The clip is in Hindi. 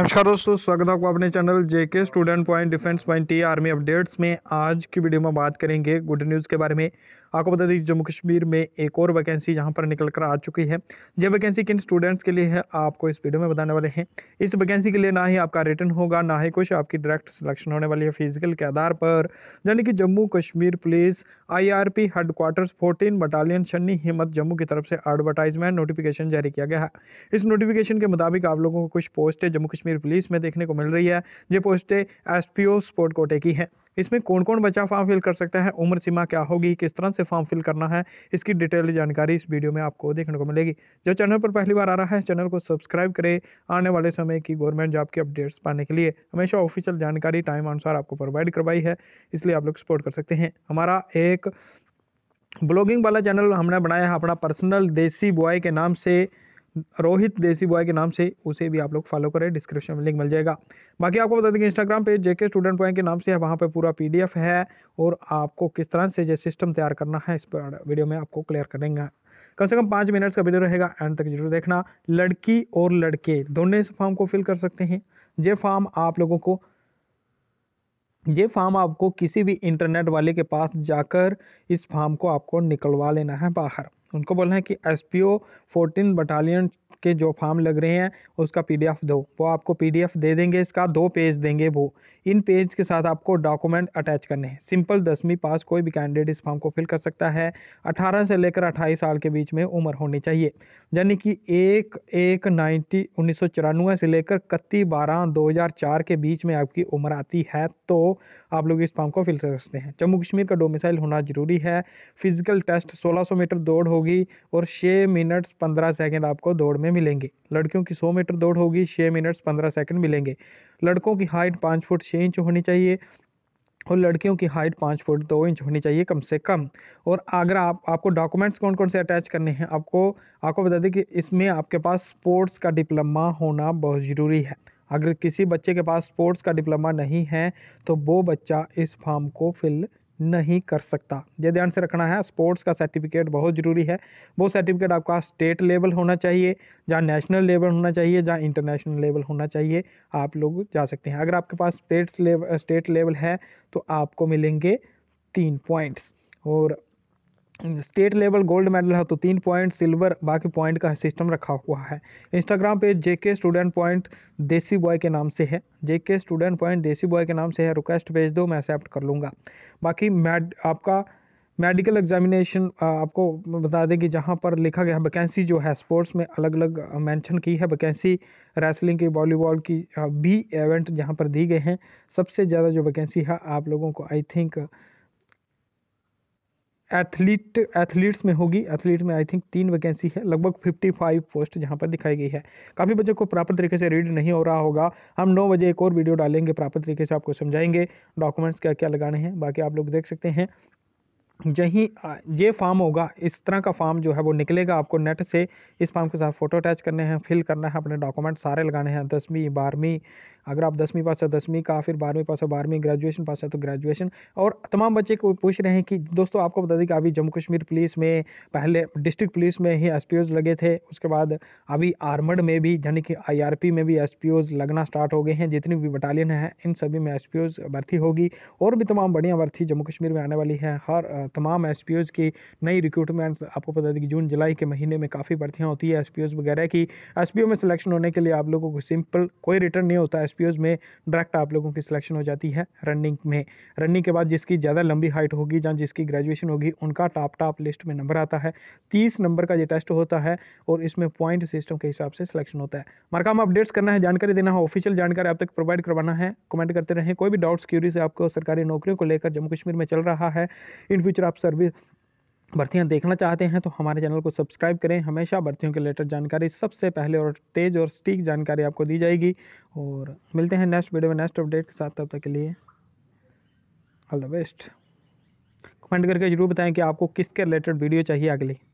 नमस्कार दोस्तों स्वागत है आपको अपने channel JK student point defence point T army updates में आज की वीडियो में बात करेंगे गुड न्यूज़ के बारे में आपको बता दें जम्मू कश्मीर में एक और वैकेंसी यहाँ पर निकल कर आ चुकी है यह वैकेंसी किन स्टूडेंट्स के लिए है आपको इस वीडियो में बताने वाले हैं इस वैकेंसी के लिए ना ही आपका रिटर्न होगा ना ही कुछ आपकी डायरेक्ट सिलेक्शन होने वाली है फिजिकल के आधार पर यानी कि Jammu Kashmir police I R P headquarters fourteen battalion Channi Himmat Jammu की तरफ से एडवर्टाइजमेंट नोटिफिकेशन जारी किया गया है इस नोटिफिकेशन के मुताबिक आप लोगों को कुछ पोस्टें जम्मू कश्मीर पुलिस में देखने को मिल रही है ये पोस्टें एस पी ओ स्पोर्ट कोटे की हैं इसमें कौन कौन बच्चा फॉर्म फिल कर सकता है उम्र सीमा क्या होगी किस तरह से फॉर्म फिल करना है इसकी डिटेल जानकारी इस वीडियो में आपको देखने को मिलेगी जो चैनल पर पहली बार आ रहा है चैनल को सब्सक्राइब करें आने वाले समय की गवर्नमेंट जॉब की अपडेट्स पाने के लिए हमेशा ऑफिशियल जानकारी टाइम अनुसार आपको प्रोवाइड करवाई है इसलिए आप लोग सपोर्ट कर सकते हैं हमारा एक ब्लॉगिंग वाला चैनल हमने बनाया है अपना पर्सनल देसी बॉय के नाम से रोहित देसी बॉय के नाम से उसे भी आप लोग फॉलो करें डिस्क्रिप्शन में लिंक मिल जाएगा बाकी आपको बता दें कि इंस्टाग्राम पे जेके स्टूडेंट बॉय के नाम से वहाँ पर पूरा पी है और आपको किस तरह से जो सिस्टम तैयार करना है इस पर वीडियो में आपको क्लियर करेंगे कम से कम पाँच मिनट्स का वीडियो रहेगा एंड तक जरूर देखना लड़की और लड़के दोनों इस फॉर्म को फिल कर सकते हैं ये फॉर्म आप लोगों को ये फॉर्म आपको किसी भी इंटरनेट वाले के पास जाकर इस फॉर्म को आपको निकलवा लेना है बाहर उनको बोलना है कि S P O fourteen battalion के जो फार्म लग रहे हैं उसका पीडीएफ दो वो आपको पीडीएफ दे देंगे इसका दो पेज देंगे वो इन पेज के साथ आपको डॉक्यूमेंट अटैच करने हैं सिंपल दसवीं पास कोई भी कैंडिडेट इस फॉर्म को फिल कर सकता है अठारह से लेकर अट्ठाईस साल के बीच में उम्र होनी चाहिए यानी कि एक एक नाइन्टी उन्नीस से लेकर इकतीस बारह दो के बीच में आपकी उम्र आती है तो आप लोग इस फॉर्म को फिल कर सकते हैं जम्मू कश्मीर का डोमिसाइल होना ज़रूरी है फिजिकल टेस्ट सोलह मीटर दौड़ होगी और छः मिनट्स पंद्रह सेकेंड आपको दौड़ में में मिलेंगे लड़कियों की सौ मीटर दौड़ होगी छः मिनट्स पंद्रह सेकंड मिलेंगे लड़कों की हाइट पाँच फुट छः इंच होनी चाहिए और लड़कियों की हाइट पाँच फुट दो इंच होनी चाहिए कम से कम और अगर आप आपको डॉक्यूमेंट्स कौन कौन से अटैच करने हैं आपको आपको बता दें कि इसमें आपके पास स्पोर्ट्स का डिप्लोमा होना बहुत ज़रूरी है अगर किसी बच्चे के पास स्पोर्ट्स का डिप्लोमा नहीं है तो वो बच्चा इस फॉर्म को फिल नहीं कर सकता ये ध्यान से रखना है स्पोर्ट्स का सर्टिफिकेट बहुत ज़रूरी है वो सर्टिफिकेट आपका स्टेट लेवल होना चाहिए जहाँ नेशनल लेवल होना चाहिए जहाँ इंटरनेशनल लेवल होना चाहिए आप लोग जा सकते हैं अगर आपके पास स्टेट्स लेवल स्टेट लेवल है तो आपको मिलेंगे तीन पॉइंट्स और स्टेट लेवल गोल्ड मेडल है तो तीन पॉइंट सिल्वर बाकी पॉइंट का सिस्टम रखा हुआ है इंस्टाग्राम पे JK student point desi boy के नाम से है JK student point desi boy के नाम से है रिक्वेस्ट भेज दो मैं एक्सेप्ट कर लूँगा बाकी मैड आपका मेडिकल एग्जामिनेशन आपको बता दें कि जहाँ पर लिखा गया है वैकेंसी जो है स्पोर्ट्स में अलग अलग मेंशन की है वैकेंसी रेसलिंग की वॉलीबॉल की भी इवेंट जहाँ पर दी गए हैं सबसे ज़्यादा जो वैकेंसी है आप लोगों को आई थिंक एथलीट एथलीट्स में होगी एथलीट में आई थिंक तीन वैकेंसी है लगभग 55 पोस्ट जहां पर दिखाई गई है काफ़ी बच्चों को प्रॉपर तरीके से रीड नहीं हो रहा होगा हम 9 बजे एक और वीडियो डालेंगे प्रॉपर तरीके से आपको समझाएंगे डॉक्यूमेंट्स क्या क्या लगाने हैं बाकी आप लोग देख सकते हैं जहीं ये फॉर्म होगा इस तरह का फॉर्म जो है वो निकलेगा आपको नेट से इस फॉर्म के साथ फ़ोटो अटैच करने हैं फिल करना है अपने डॉक्यूमेंट सारे लगाने हैं दसवीं बारहवीं अगर आप दसवीं पास है दसवीं का फिर बारहवीं पास है बारहवीं ग्रेजुएशन पास है तो ग्रेजुएशन और तमाम बच्चे को पूछ रहे हैं कि दोस्तों आपको बता दें कि अभी जम्मू कश्मीर पुलिस में पहले डिस्ट्रिक्ट पुलिस में ही एस लगे थे उसके बाद अभी आर्मड में भी यानी कि आई में भी एस लगना स्टार्ट हो गए हैं जितनी भी बटालियन हैं इन सभी में एस भर्ती होगी और भी तमाम बढ़िया भर्ती जम्मू कश्मीर में आने वाली है हर तमाम एस की नई रिक्रूटमेंट्स आपको बता दें कि जून जुलाई के महीने में काफ़ी भर्तियाँ होती है एस वगैरह की एस में सिलेक्शन होने के लिए आप लोगों को सिंपल कोई रिटर्न नहीं होता एस एच में डायरेक्ट आप लोगों की सिलेक्शन हो जाती है रनिंग में रनिंग के बाद जिसकी ज़्यादा लंबी हाइट होगी जहाँ जिसकी ग्रेजुएशन होगी उनका टॉप टॉप लिस्ट में नंबर आता है तीस नंबर का ये टेस्ट होता है और इसमें पॉइंट सिस्टम के हिसाब से सिलेक्शन होता है मरकाम अपडेट्स करना है जानकारी देना है ऑफिशियल जानकारी आप तक प्रोवाइड करवाना है कमेंट करते रहें कोई भी डाउट्स क्यूरीज आपको सरकारी नौकरियों को लेकर जम्मू कश्मीर में चल रहा है इन फ्यूचर आप सर्विस भर्तियाँ देखना चाहते हैं तो हमारे चैनल को सब्सक्राइब करें हमेशा भर्तियों के लेटेस्ट जानकारी सबसे पहले और तेज़ और सटीक जानकारी आपको दी जाएगी और मिलते हैं नेक्स्ट वीडियो में नेक्स्ट अपडेट के साथ तब तक के लिए ऑल द बेस्ट कमेंट करके ज़रूर बताएं कि आपको किसके रिलेटेड वीडियो चाहिए अगली